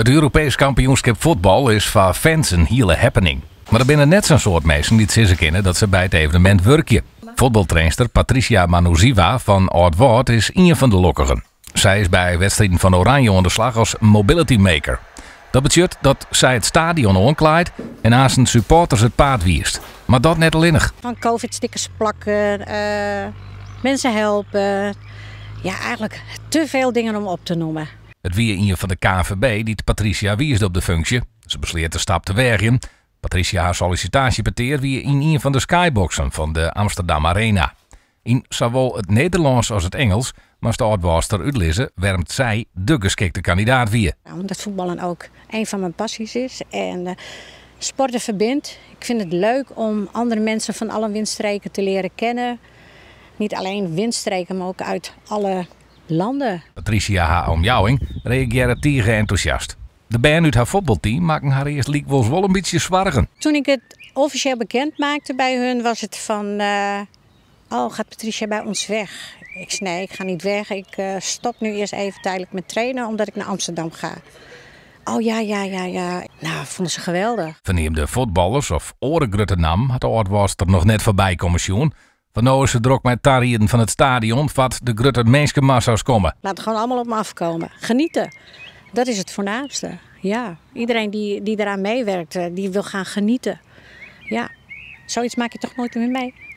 Het Europees kampioenschap voetbal is voor fans een hele happening. Maar er binnen net zo'n soort mensen die het kennen dat ze bij het evenement werkje. Voetbaltrainster Patricia Manuziwa van Oud is een van de lokkigen. Zij is bij wedstrijden van Oranje de slag als mobility maker. Dat betekent dat zij het stadion onklaait en aan zijn supporters het paard wierst. Maar dat net alleenig. Van covid-stickers plakken, eh, mensen helpen. Ja, eigenlijk te veel dingen om op te noemen. Het weer in je van de KVB liet Patricia Wierst op de functie. Ze besleert de stap te werken. Patricia haar sollicitatie beteert wie in een van de skyboxen van de Amsterdam Arena. In zowel het Nederlands als het Engels, maar de oudwaster wermt zij de geschikte kandidaat weer. Nou, omdat voetballen ook een van mijn passies is en eh, sporten verbindt. Ik vind het leuk om andere mensen van alle windstreken te leren kennen. Niet alleen windstreken, maar ook uit alle landen. Patricia H. Omjouwing reageerde tegen enthousiast. De band uit haar voetbalteam maken haar eerst league wel een beetje zwargen. Toen ik het officieel bekend maakte bij hun was het van... Eh, oh, gaat Patricia bij ons weg? Ik zei nee, ik ga niet weg. Ik eh, stop nu eerst even tijdelijk met trainen omdat ik naar Amsterdam ga. Oh ja, ja, ja, ja. Nou, vonden ze geweldig. Verneemde voetballers of orengruttenam had de was er nog net voorbij komen van Noorse drok met tarien van het stadion wat de Grutter menske massa's komen. Laat het gewoon allemaal op me afkomen. Genieten. Dat is het voornaamste. Ja. Iedereen die, die eraan meewerkt, eh, die wil gaan genieten. Ja. Zoiets maak je toch nooit meer mee.